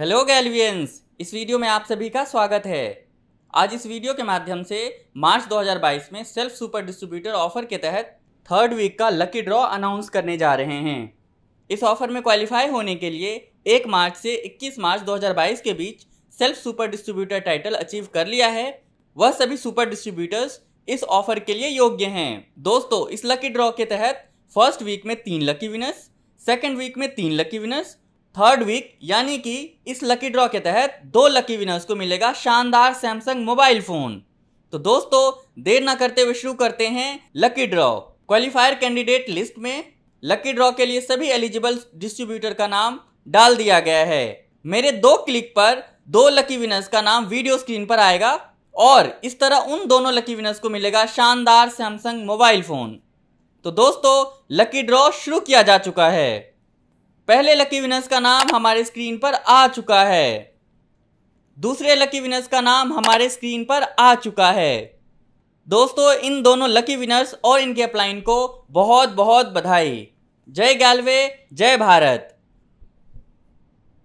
hello गैलवियंस इस video में आप सभी का स्वागत है आज इस वीडियो के माध्यम से मार्च 2022 में सेल्फ सुपर डिस्ट्रीब्यूटर ऑफर के तहत थर्ड वीक का लकी ड्रॉ अनाउंस करने जा रहे हैं इस ऑफर में क्वालिफाई होने के लिए 1 मार्च से 21 मार्च 2022 के बीच self super distributor title achieve कर लिया है वह सभी सुपर डिस्ट्रीब्यूटर्स इस ऑफर के लिए योग्य हैं दोस्तों इस लकी ड्रॉ के तहत फर्स्ट वीक में तीन लकी विनर्स सेकेंड वीक में तीन लकी विनर्स थर्ड वीक यानी कि इस लकी ड्रॉ के तहत दो लकी विनर्स को मिलेगा शानदार सैमसंग मोबाइल फोन तो दोस्तों देर ना करते हुए शुरू करते हैं lucky draw qualifier candidate list में लकी ड्रॉ के लिए सभी एलिजिबल डिस्ट्रीब्यूटर का नाम डाल दिया गया है मेरे दो क्लिक पर दो लकी विनर्स का नाम वीडियो स्क्रीन पर आएगा और इस तरह उन दोनों लकी विनर्स को मिलेगा शानदार सैमसंग मोबाइल फोन तो दोस्तों लकी ड्रॉ शुरू किया जा चुका है पहले लकी विनर्स का नाम हमारे स्क्रीन पर आ चुका है दूसरे लकी विनर्स का नाम हमारे स्क्रीन पर आ चुका है दोस्तों इन दोनों लकी विनर्स और इनके अप्लाइन को बहुत बहुत बधाई जय गैलवे जय भारत